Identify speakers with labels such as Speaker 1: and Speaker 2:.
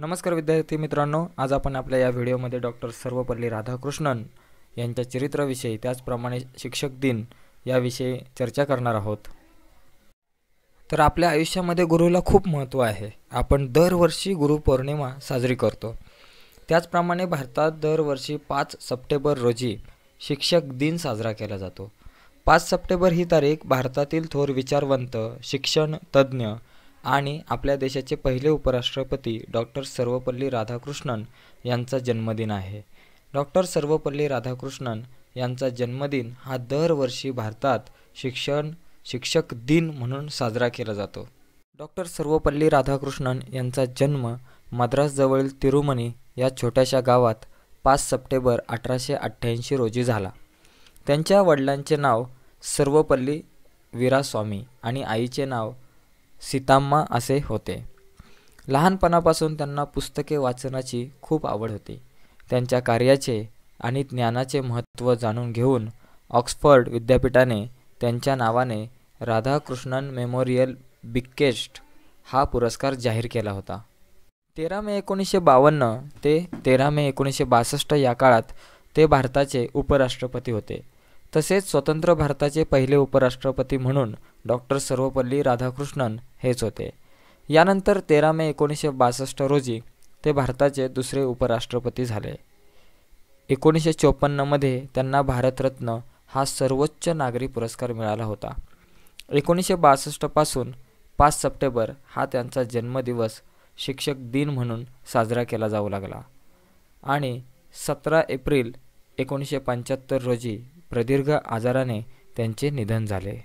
Speaker 1: नमस्कार विद्यार्थी मित्रांनो आज आपण आपल्या या व्हिडिओमध्ये डॉक्टर सर्वपल्ली राधाकृष्णन यांच्या चरित्राविषयी त्याचप्रमाणे शिक्षक दिन याविषयी चर्चा करणार आहोत तर आपल्या आयुष्यामध्ये गुरुला खूप महत्त्व आहे आपण दरवर्षी गुरुपौर्णिमा साजरी करतो त्याचप्रमाणे भारतात दरवर्षी पाच सप्टेंबर रोजी शिक्षक दिन साजरा केला जातो पाच सप्टेंबर ही तारीख भारतातील थोर विचारवंत शिक्षण तज्ज्ञ आणि आपल्या देशाचे पहिले उपराष्ट्रपती डॉक्टर सर्वपल्ली राधाकृष्णन यांचा जन्मदिन आहे डॉक्टर सर्वपल्ली राधाकृष्णन यांचा जन्मदिन हा दरवर्षी भारतात शिक्षण शिक्षक दिन म्हणून साजरा केला जातो डॉक्टर सर्वपल्ली राधाकृष्णन यांचा जन्म मद्रासजवळील तिरुमनी या छोट्याशा गावात पाच सप्टेंबर अठराशे अठ्ठ्याऐंशी रोजी झाला त्यांच्या वडिलांचे नाव सर्वपल्ली वीरास्वामी आणि आईचे नाव सीताम्मा असे होते लहानपणापासून त्यांना पुस्तके वाचनाची खूप आवड होती त्यांच्या कार्याचे आणि ज्ञानाचे महत्त्व जाणून घेऊन ऑक्सफर्ड विद्यापीठाने त्यांच्या नावाने राधाकृष्णन मेमोरियल बिकेस्ट हा पुरस्कार जाहीर केला होता तेरा मे एकोणीसशे बावन्न ते तेरा मे एकोणीसशे बासष्ट या काळात ते भारताचे उपराष्ट्रपती होते तसेच स्वतंत्र भारताचे पहिले उपराष्ट्रपती म्हणून डॉक्टर सर्वपल्ली राधाकृष्णन हेच होते यानंतर तेरा मे एकोणीसशे बासष्ट रोजी ते भारताचे दुसरे उपराष्ट्रपती झाले एकोणीसशे चोपन्नमध्ये त्यांना भारतरत्न हा सर्वोच्च नागरी पुरस्कार मिळाला होता एकोणीसशे बासष्टपासून पाच सप्टेंबर हा त्यांचा जन्मदिवस शिक्षक दिन म्हणून साजरा केला जाऊ लागला आणि सतरा एप्रिल एकोणीसशे पंच्याहत्तर रोजी प्रदीर्घ आजाराने त्यांचे निधन झाले